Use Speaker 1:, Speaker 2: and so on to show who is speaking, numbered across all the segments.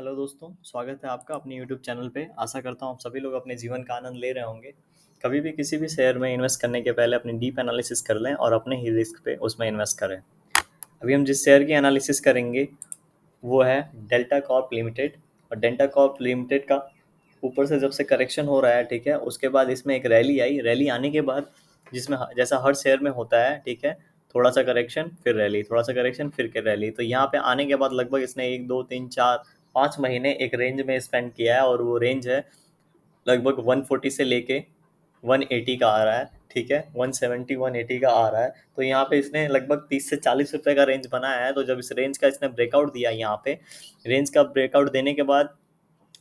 Speaker 1: hello दोस्तों स्वागत है आपका अपने यूट्यूब चैनल पे आशा करता हूँ आप सभी लोग अपने जीवन का आनंद ले रहे होंगे कभी भी किसी भी शेयर में इन्वेस्ट करने के पहले अपनी डीप एनालिसिस कर लें और अपने ही रिस्क पे उसमें इन्वेस्ट करें अभी हम जिस शेयर की एनालिसिस करेंगे वो है डेल्टा कॉर्प लिमिटेड और डेल्टा कॉर्प लिमिटेड का ऊपर से जब से करेक्शन हो रहा है ठीक है उसके बाद इसमें एक रैली आई रैली आने के बाद जिसमें जैसा हर शेयर में होता है ठीक है थोड़ा सा करेक्शन फिर रैली थोड़ा सा करेक्शन फिर के रैली तो यहाँ पे आने के बाद लगभग इसने एक दो तीन चार पाँच महीने एक रेंज में स्पेंड किया है और वो रेंज है लगभग 140 से लेके 180 का आ रहा है ठीक है 170 180 का आ रहा है तो यहाँ पे इसने लगभग 30 से 40 रुपए का रेंज बनाया है तो जब इस रेंज का इसने ब्रेकआउट दिया यहाँ पे रेंज का ब्रेकआउट देने के बाद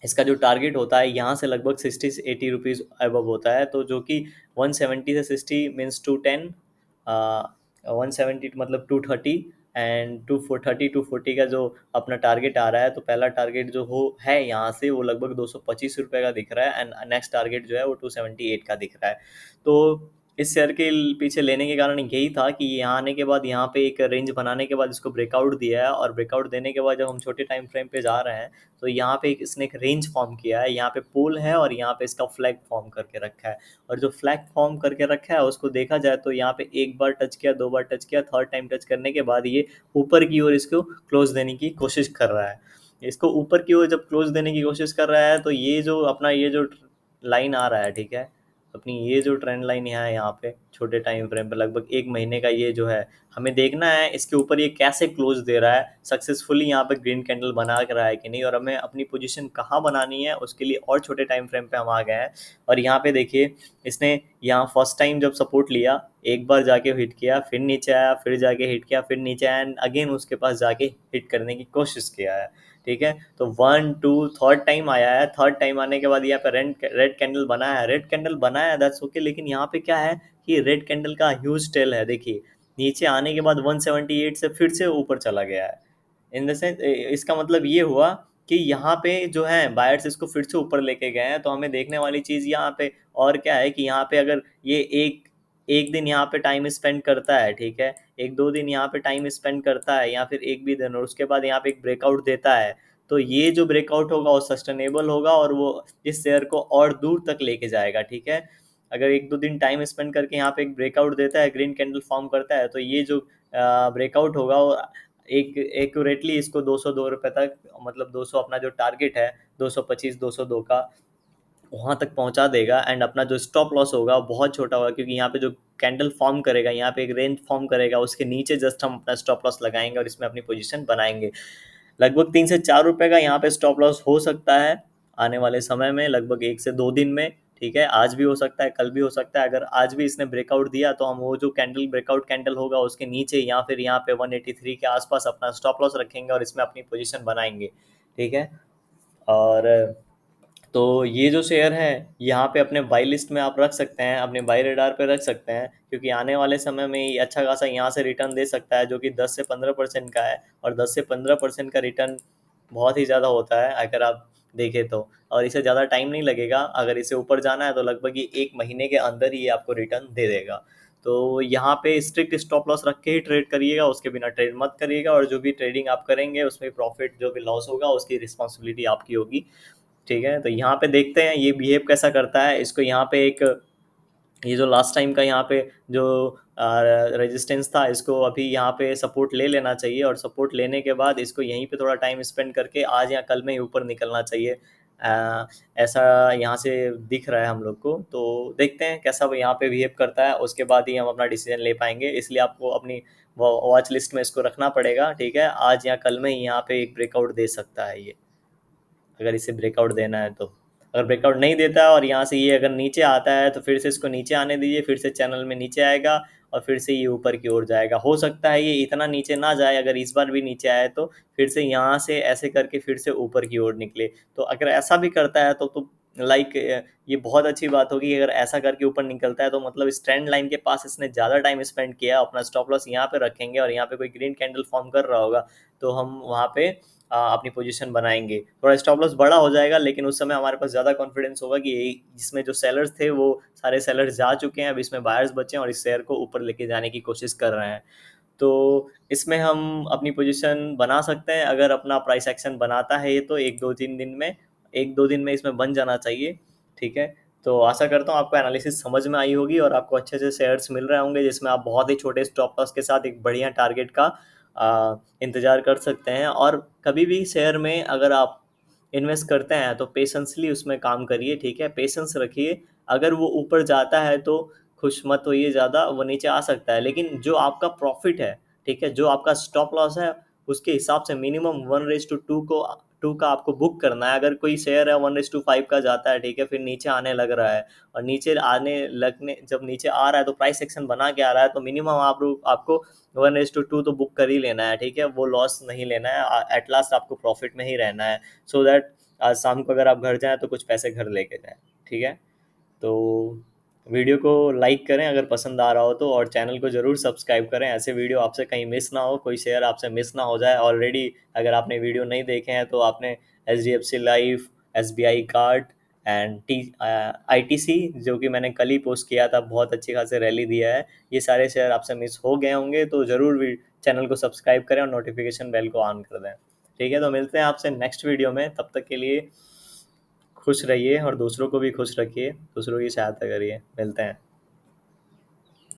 Speaker 1: इसका जो टारगेट होता है यहाँ से लगभग सिक्सटी से एटी रुपीज़ अबव होता है तो जो कि वन सेवेंटी से sixty means two ten one seventy मतलब two thirty and two four thirty two forty का जो अपना टारगेट आ रहा है तो पहला टारगेट जो हो है यहाँ से वो लगभग दो सौ पच्चीस रुपये का दिख रहा है एंड नेक्स्ट टारगेट जो है वो टू सेवेंटी एट का दिख रहा है तो इस शेयर के पीछे लेने के कारण यही था कि यहाँ आने के बाद यहाँ पे एक रेंज बनाने के बाद इसको ब्रेकआउट दिया है और ब्रेकआउट देने के बाद जब हम छोटे टाइम फ्रेम पे जा रहे हैं तो यहाँ पे इसने एक रेंज फॉर्म किया है यहाँ पे पोल है और यहाँ पे इसका फ्लैग फॉर्म करके रखा है और जो फ्लैग फॉर्म करके रखा है उसको देखा जाए तो यहाँ पे एक बार टच किया दो बार टच किया थर्ड टाइम टच करने के बाद ये ऊपर की ओर इसको क्लोज देने की कोशिश कर रहा है इसको ऊपर की ओर जब क्लोज देने की कोशिश कर रहा है तो ये जो अपना ये जो लाइन आ रहा है ठीक है तो अपनी ये जो ट्रेंड लाइन है यहाँ पे छोटे टाइम फ्रेम पर लगभग एक महीने का ये जो है हमें देखना है इसके ऊपर ये कैसे क्लोज दे रहा है सक्सेसफुली यहाँ पे ग्रीन कैंडल बना कर रहा है कि नहीं और हमें अपनी पोजीशन कहाँ बनानी है उसके लिए और छोटे टाइम फ्रेम पे हम आ गए हैं और यहाँ पे देखिए इसने यहाँ फर्स्ट टाइम जब सपोर्ट लिया एक बार जाके हिट किया फिर नीचे आया फिर जाके हिट किया फिर नीचे आया एंड अगेन उसके पास जाके हिट करने की कोशिश किया है ठीक है तो वन टू थर्ड टाइम आया है थर्ड टाइम आने के बाद यहाँ पे रेड रेड कैंडल बना है रेड कैंडल बना है दैट्स ओके लेकिन यहाँ पे क्या है कि रेड कैंडल का ह्यूज टेल है देखिए नीचे आने के बाद 178 से फिर से ऊपर चला गया है इन द सेंस इसका मतलब ये हुआ कि यहाँ पे जो है बायर्स इसको फिर से ऊपर लेके गए हैं तो हमें देखने वाली चीज़ यहाँ पे और क्या है कि यहाँ पे अगर ये एक एक दिन यहाँ पे टाइम स्पेंड करता है ठीक है एक दो दिन यहाँ पे टाइम स्पेंड करता है या फिर एक भी दिन और उसके बाद यहाँ पे एक ब्रेकआउट देता है तो ये जो ब्रेकआउट होगा वो सस्टेनेबल होगा और वो इस शेयर को और दूर तक लेके जाएगा ठीक है अगर एक दो दिन टाइम स्पेंड करके यहाँ पे एक ब्रेकआउट देता है ग्रीन कैंडल फॉर्म करता है तो ये जो ब्रेकआउट होगा वो एक एक्यूरेटली इसको दो सौ दो रुपये तक मतलब दो सौ अपना जो टारगेट है दो सौ पच्चीस दो सौ दो का वहाँ तक पहुँचा देगा एंड अपना जो स्टॉप लॉस होगा बहुत छोटा होगा क्योंकि यहाँ पे जो कैंडल फॉर्म करेगा यहाँ पे एक रेंज फॉर्म करेगा उसके नीचे जस्ट हम अपना स्टॉप लॉस लगाएंगे और इसमें अपनी पोजिशन बनाएंगे लगभग तीन से चार रुपये का यहाँ पे स्टॉप लॉस हो सकता है आने वाले समय में लगभग एक से दो दिन में ठीक है आज भी हो सकता है कल भी हो सकता है अगर आज भी इसने ब्रेकआउट दिया तो हम वो जो कैंडल ब्रेकआउट कैंडल होगा उसके नीचे या फिर यहाँ पे 183 के आसपास अपना स्टॉप लॉस रखेंगे और इसमें अपनी पोजीशन बनाएंगे ठीक है और तो ये जो शेयर है यहाँ पे अपने बाई लिस्ट में आप रख सकते हैं अपने बाई रेडार पे रख सकते हैं क्योंकि आने वाले समय में ये अच्छा खासा यहाँ से रिटर्न दे सकता है जो कि 10 से 15 परसेंट का है और 10 से 15 परसेंट का रिटर्न बहुत ही ज़्यादा होता है अगर आप देखें तो और इसे ज़्यादा टाइम नहीं लगेगा अगर इसे ऊपर जाना है तो लगभग ये एक महीने के अंदर ही आपको रिटर्न दे देगा तो यहाँ पे स्ट्रिक्ट स्टॉप लॉस रख के ही ट्रेड करिएगा उसके बिना ट्रेड मत करिएगा और जो भी ट्रेडिंग आप करेंगे उसमें प्रॉफिट जो भी लॉस होगा उसकी रिस्पॉन्सिबिलिटी आपकी होगी ठीक है तो यहाँ पे देखते हैं ये बिहेव कैसा करता है इसको यहाँ पे एक ये जो लास्ट टाइम का यहाँ पे जो रेजिस्टेंस था इसको अभी यहाँ पे सपोर्ट ले लेना चाहिए और सपोर्ट लेने के बाद इसको यहीं पे थोड़ा टाइम स्पेंड करके आज या कल में ही ऊपर निकलना चाहिए आ, ऐसा यहाँ से दिख रहा है हम लोग को तो देखते हैं कैसा यहाँ पे बिहेव करता है उसके बाद ही हम अपना डिसीजन ले पाएंगे इसलिए आपको अपनी वॉच लिस्ट में इसको रखना पड़ेगा ठीक है आज या कल में ही यहाँ पे एक ब्रेकआउट दे सकता है ये अगर इसे ब्रेकआउट देना है तो अगर ब्रेकआउट नहीं देता और यहाँ से ये अगर नीचे आता है तो फिर से इसको नीचे आने दीजिए फिर से चैनल में नीचे आएगा और फिर से ये ऊपर की ओर जाएगा हो सकता है ये इतना नीचे ना जाए अगर इस बार भी नीचे आए तो फिर से यहाँ से ऐसे करके फिर से ऊपर की ओर निकले तो अगर ऐसा भी करता है तो तो लाइक ये बहुत अच्छी बात होगी अगर ऐसा करके ऊपर निकलता है तो मतलब इस ट्रेंड लाइन के पास इसने ज़्यादा टाइम स्पेंड किया अपना स्टॉप लॉस यहाँ पे रखेंगे और यहाँ पे कोई ग्रीन कैंडल फॉर्म कर रहा होगा तो हम वहाँ पे अपनी पोजीशन बनाएंगे थोड़ा स्टॉप लॉस बड़ा हो जाएगा लेकिन उस समय हमारे पास ज़्यादा कॉन्फिडेंस होगा कि इसमें जो सेलर्स थे वो सारे सेलर्स जा चुके हैं अब इसमें बायर्स बचे हैं और इस शेयर को ऊपर लेके जाने की कोशिश कर रहे हैं तो इसमें हम अपनी पोजिशन बना सकते हैं अगर अपना प्राइस एक्शन बनाता है ये तो एक दो तीन दिन में एक दो दिन में इसमें बन जाना चाहिए ठीक है तो आशा करता हूँ आपको एनालिसिस समझ में आई होगी और आपको अच्छे से शेयर्स मिल रहे होंगे जिसमें आप बहुत ही छोटे स्टॉप लॉस के साथ एक बढ़िया टारगेट का इंतज़ार कर सकते हैं और कभी भी शेयर में अगर आप इन्वेस्ट करते हैं तो पेशेंसली उसमें काम करिए ठीक है पेशेंस रखिए अगर वो ऊपर जाता है तो खुश मत होइए ज़्यादा वो नीचे आ सकता है लेकिन जो आपका प्रॉफिट है ठीक है जो आपका स्टॉप लॉस है उसके हिसाब से मिनिमम वन रेज टू टू को टू का आपको बुक करना है अगर कोई शेयर है वन एस टू फाइव का जाता है ठीक है फिर नीचे आने लग रहा है और नीचे आने लगने जब नीचे आ रहा है तो प्राइस सेक्शन बना के आ रहा है तो मिनिमम आप आपको वन एस टू टू तो बुक कर ही लेना है ठीक है वो लॉस नहीं लेना है एट लास्ट आपको प्रॉफिट में ही रहना है सो so दैट आज शाम को अगर आप घर जाएँ तो कुछ पैसे घर लेके जाएँ ठीक है तो वीडियो को लाइक करें अगर पसंद आ रहा हो तो और चैनल को ज़रूर सब्सक्राइब करें ऐसे वीडियो आपसे कहीं मिस ना हो कोई शेयर आपसे मिस ना हो जाए ऑलरेडी अगर आपने वीडियो नहीं देखे हैं तो आपने H D F C life S B I card and T I T C जो कि मैंने कल ही पोस्ट किया था बहुत अच्छी खासी रैली दिया है ये सारे शेयर आपसे मिस हो गए होंगे तो ज़रूर चैनल को सब्सक्राइब करें और नोटिफिकेशन बेल को ऑन कर दें ठीक है तो मिलते हैं आपसे नेक्स्ट वीडियो में तब तक के लिए खुश रहिए और दूसरों को भी खुश रखिए दूसरों की सहायता करिए मिलते हैं